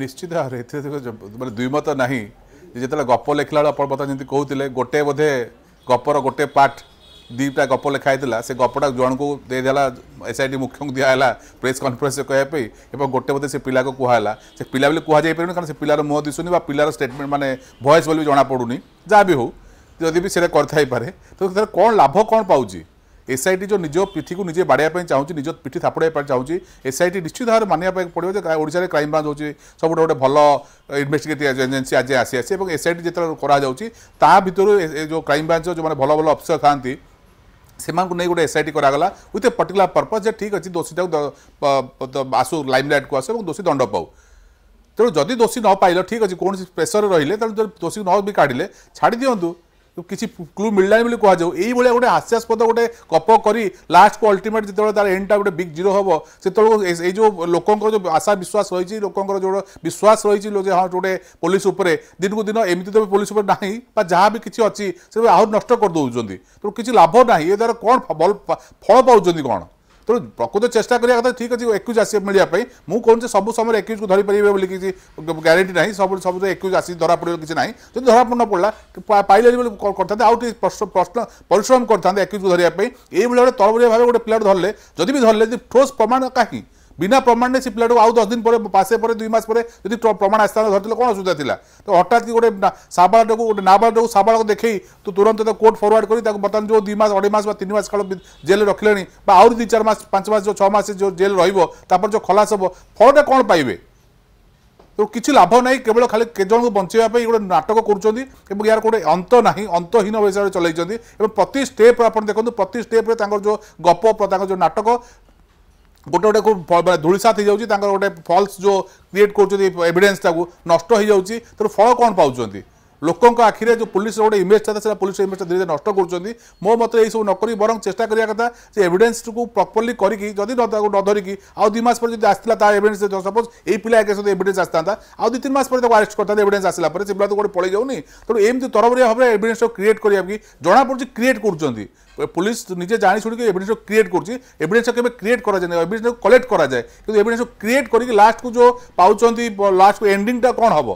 ନିଶ୍ଚିତ ଭାବରେ ଏଥିରେ ମାନେ ଦୁଇମତ ନାହିଁ ଯେ ଯେତେବେଳେ ଗପ ଲେଖିଲା ବେଳେ ଆପଣ ବର୍ତ୍ତମାନ ଯେମିତି କହୁଥିଲେ ଗୋଟେ ବୋଧେ ଗପର ଗୋଟେ ପାର୍ଟ ଦୁଇଟା ଗପ ଲେଖା ହେଇଥିଲା ସେ ଗପଟା ଜଣଙ୍କୁ ଦେଇଦେଲା ଏସ୍ଆଇଟି ମୁଖ୍ୟଙ୍କୁ ଦିଆହେଲା ପ୍ରେସ୍ କନଫରେନ୍ସରେ କହିବା ପାଇଁ ଏବଂ ଗୋଟେ ବୋଧେ ସେ ପିଲାକୁ କୁହାହେଲା ସେ ପିଲା ବୋଲି କୁହାଯାଇପାରିବନି କାରଣ ସେ ପିଲାର ମୁହଁ ଦିଶୁନି ବା ପିଲାର ଷ୍ଟେଟମେଣ୍ଟ ମାନେ ଭଏସ୍ ବୋଲି ବି ଜଣାପଡ଼ୁନି ଯାହା ବି ହଉ ଯଦି ବି ସେଇଟା କରିଥାଇପାରେ ତ ସେଥିରେ କ'ଣ ଲାଭ କ'ଣ ପାଉଛି এসআইটি যে নিজ পিঠিকে নিজে বাড়া চাহুছি নিজ পিঠি থাপড়া চাহুছি এসআইটি নিশ্চিত ভাবে মানিয়া পড়ব যে ওড়শার ক্রাইম ব্রাঞ্চ হচ্ছে সবুঠ গোটে ভাল ইনভেস্টিগেটিভ এজেন্সি আজ আসি আসে এবং এসআইটি যেত করা যাচ্ছে তা ভিতর যে ক্রাইম ব্রাঞ্চ যে ভাল ভাল অফিসর থাকে ସେମାନଙ୍କୁ ନେଇ ଗୋଟେ ଏସ୍ଆଇଟି କରାଗଲା ୱିଥ୍ ଏ ପର୍ଟିକୁଲାର ପର୍ପଜ୍ ଯେ ଠିକ୍ ଅଛି ଦୋଷୀଟାକୁ ଆସୁ ଲାଇମଲାଇଟ୍କୁ ଆସୁ ଏବଂ ଦୋଷୀ ଦଣ୍ଡ ପାଉ ତେଣୁ ଯଦି ଦୋଷୀ ନ ପାଇଲ ଠିକ୍ ଅଛି କୌଣସି ପ୍ରେସର ରହିଲେ ତେଣୁ ଦୋଷୀ ନ ବି କାଢ଼ିଲେ ଛାଡ଼ି ଦିଅନ୍ତୁ କିଛି କ୍ଲୁ ମିଳିଲାନି ବୋଲି କୁହାଯାଉ ଏଇଭଳିଆ ଗୋଟେ ହାସ୍ୟାସ୍ପଦ ଗୋଟେ ଗପ କରି ଲାଷ୍ଟକୁ ଅଲ୍ଟିମେଟ୍ ଯେତେବେଳେ ତାର ଏଣ୍ଡଟା ଗୋଟେ ବିଗ୍ ଜିରୋ ହେବ ସେତେବେଳକୁ ଏଇ ଯେଉଁ ଲୋକଙ୍କର ଯେଉଁ ଆଶା ବିଶ୍ୱାସ ରହିଛି ଲୋକଙ୍କର ଯେଉଁ ବିଶ୍ୱାସ ରହିଛି ଯେ ହଁ ଗୋଟେ ପୋଲିସ ଉପରେ ଦିନକୁ ଦିନ ଏମିତି ତ ପୋଲିସ ଉପରେ ନାହିଁ ବା ଯାହା ବି କିଛି ଅଛି ସେ ଆହୁରି ନଷ୍ଟ କରିଦେଉଛନ୍ତି ତେଣୁ କିଛି ଲାଭ ନାହିଁ ଏ ଦ୍ୱାରା କ'ଣ ଫଳ ପାଉଛନ୍ତି କ'ଣ ତେଣୁ ପ୍ରକୃତ ଚେଷ୍ଟା କରିବା କଥା ଠିକ୍ ଅଛି ଏକ୍ୟୁଜ୍ ଆସିବ ମିଳିବା ପାଇଁ ମୁଁ କହୁଛି ସବୁ ସମୟରେ ଏକ୍ୟୁଜ୍କୁ ଧରିପାରିବେ ବୋଲି କିଛି ଗ୍ୟାରେଣ୍ଟି ନାହିଁ ସବୁ ସବୁ ଏକ୍ୟୁଜ୍ ଆସି ଧରା ପଡ଼ିବ କିଛି ନାହିଁ ଯଦି ଧରା ନ ପଡ଼ିଲା ପାଇଲେ ବୋଲି କରିଥାନ୍ତେ ଆଉ ଟିକେ ପ୍ରଶ୍ନ ପରିଶ୍ରମ କରିଥାନ୍ତେ ଏକ୍ୟୁଜ୍କୁ ଧରିବା ପାଇଁ ଏଇଭଳି ଗୋଟେ ତରବରିଆ ଭାବେ ଗୋଟେ ପିଲାଟେ ଧରିଲେ ଯଦି ବି ଧରିଲେ ଯଦି ଠୋସ୍ ପ୍ରମାଣ କାହିଁ ବିନା ପ୍ରମାଣରେ ସେ ପିଲାଟିକୁ ଆଉ ଦଶ ଦିନ ପରେ ମାସେ ପରେ ଦୁଇ ମାସ ପରେ ଯଦି ପ୍ରମାଣ ଆସିଥାନ୍ତା ଧରିଥିଲେ କ'ଣ ଅସୁବିଧା ଥିଲା ତ ହଠାତ୍ କି ଗୋଟେ ସାବାଳଟାକୁ ଗୋଟେ ନାବାଳଟାକୁ ସାବାଳକୁ ଦେଖେଇ ତୁ ତୁରନ୍ତ ତାକୁ କୋର୍ଟ ଫରୱାର୍ଡ଼ କରି ତାକୁ ବର୍ତ୍ତମାନ ଯେଉଁ ଦୁଇ ମାସ ଅଢ଼େଇ ମାସ ବା ତିନି ମାସ କାଳ ଜେଲ୍ରେ ରଖିଲେଣି ବା ଆହୁରି ଦୁଇ ଚାରି ମାସ ପାଞ୍ଚ ମାସ ଯେଉଁ ଛଅ ମାସ ଯେଉଁ ଜେଲ୍ ରହିବ ତାପରେ ଯେଉଁ ଖଲାସ ହେବ ଫଳଟା କ'ଣ ପାଇବେ ତେଣୁ କିଛି ଲାଭ ନାହିଁ କେବଳ ଖାଲି ଜଣଙ୍କୁ ବଞ୍ଚାଇବା ପାଇଁ ଗୋଟେ ନାଟକ କରୁଛନ୍ତି ଏବଂ ଏହାର ଗୋଟେ ଅନ୍ତ ନାହିଁ ଅନ୍ତହୀନ ହିସାବରେ ଚଲାଇଛନ୍ତି ଏବଂ ପ୍ରତି ଷ୍ଟେପ୍ ଆପଣ ଦେଖନ୍ତୁ ପ୍ରତି ଷ୍ଟେପ୍ରେ ତାଙ୍କର ଯେଉଁ ଗପ ତାଙ୍କର ଯେଉଁ ନାଟକ ଗୋଟେ ଗୋଟେକୁ ଧୂଳିସାତ ହେଇଯାଉଛି ତାଙ୍କର ଗୋଟେ ଫଲ୍ସ ଯେଉଁ କ୍ରିଏଟ୍ କରୁଛନ୍ତି ଏଭିଡେନ୍ସ ତାକୁ ନଷ୍ଟ ହେଇଯାଉଛି ତେଣୁ ଫଳ କ'ଣ ପାଉଛନ୍ତି ଲୋକଙ୍କ ଆଖିରେ ଯେଉଁ ପୁଲିସର ଗୋଟେ ଇମେଜ୍ ଥିଲା ସେଟା ପୁଲିସ ଇମେଜଟା ଧୀରେ ଧୀରେ ନଷ୍ଟ କରୁଛନ୍ତି ମୋ ମତରେ ଏଇସବୁ ନ କରି ବରଂ ଚେଷ୍ଟା କରିବା କଥା ସେ ଏଭିଡେନ୍ସକୁ ପ୍ରପରଲି କରିକି ଯଦି ତାକୁ ନ ଧରିକି ଆଉ ଦୁଇ ମାସ ପରେ ଯଦି ଆସିଥିଲା ତା ଏଭିଡେନ୍ସ ସପୋଜ୍ ଏଇ ପିଲା ଏକା ସହିତ ଏଭିଡେନ୍ସ ଆସିଥାନ୍ତା ଆଉ ଦୁଇ ତିନି ମାସ ପରେ ତାକୁ ଆରେଷ୍ଟ କରିଥାନ୍ତା ଏଭିଡେନ୍ସ ଆସିଲା ପରେ ସେ ପିଲା ତ ଗୋଟେ ପଳେଇ ଯାଉନି ତେଣୁ ଏମିତି ତରବରିଆ ଭାବରେ ଏଭିଡେନ୍ସକୁ କ୍ରିଏଟ୍ କରିବା କି ଜଣାପଡ଼ୁଛି କ୍ରିଏଟ୍ କରୁଛନ୍ତି পুলিশ নিজে জানি শুনিকি এভিডেন্স ক্রিয়েট করছি এভিডেন্স কেবে ক্রিয়েট করা যায় না এভিডেন্স কলেক্ট করা যায় কিন্তু এভিডেন্স ক্রিয়েট করি লাস্টকু যে পাচ্ছেন লাস্টকু এন্ডিংটা কম হব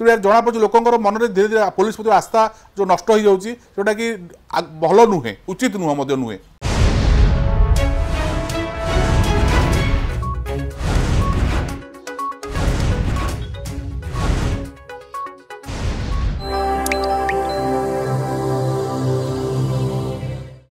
তেমনি জনাপড়ছে লোকের মনে ধীরে ধীরে পুলিশ প্রতি আস্থা যে নষ্ট হয়ে যাচ্ছে যেটা কি ভালো নুহে উচিত নুহ নুহে